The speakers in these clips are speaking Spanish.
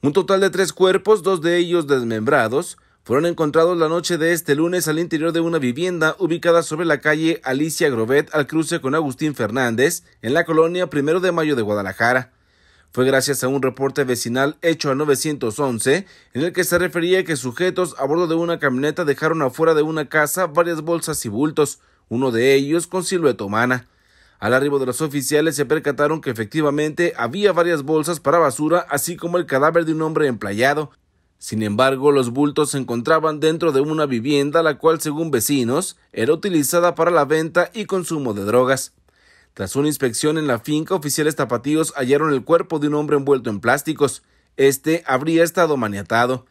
Un total de tres cuerpos, dos de ellos desmembrados, fueron encontrados la noche de este lunes al interior de una vivienda ubicada sobre la calle Alicia Grobet al cruce con Agustín Fernández, en la colonia Primero de Mayo de Guadalajara. Fue gracias a un reporte vecinal hecho a 911, en el que se refería que sujetos a bordo de una camioneta dejaron afuera de una casa varias bolsas y bultos, uno de ellos con silueta humana. Al arribo de los oficiales se percataron que efectivamente había varias bolsas para basura, así como el cadáver de un hombre emplayado. Sin embargo, los bultos se encontraban dentro de una vivienda la cual, según vecinos, era utilizada para la venta y consumo de drogas. Tras una inspección en la finca, oficiales tapatíos hallaron el cuerpo de un hombre envuelto en plásticos. Este habría estado maniatado.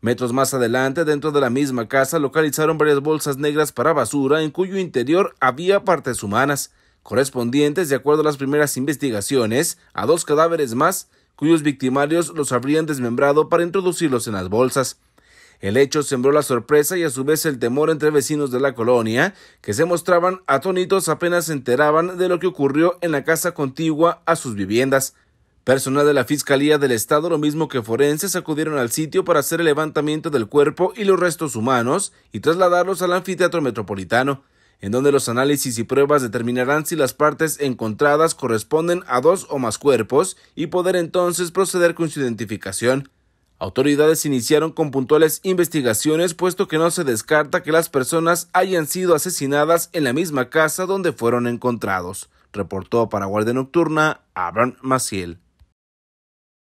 Metros más adelante, dentro de la misma casa, localizaron varias bolsas negras para basura en cuyo interior había partes humanas correspondientes, de acuerdo a las primeras investigaciones, a dos cadáveres más cuyos victimarios los habrían desmembrado para introducirlos en las bolsas. El hecho sembró la sorpresa y a su vez el temor entre vecinos de la colonia, que se mostraban atónitos apenas se enteraban de lo que ocurrió en la casa contigua a sus viviendas. Personal de la Fiscalía del Estado, lo mismo que forenses, acudieron al sitio para hacer el levantamiento del cuerpo y los restos humanos y trasladarlos al anfiteatro metropolitano en donde los análisis y pruebas determinarán si las partes encontradas corresponden a dos o más cuerpos y poder entonces proceder con su identificación. Autoridades iniciaron con puntuales investigaciones puesto que no se descarta que las personas hayan sido asesinadas en la misma casa donde fueron encontrados, reportó para Guardia Nocturna Abraham Maciel.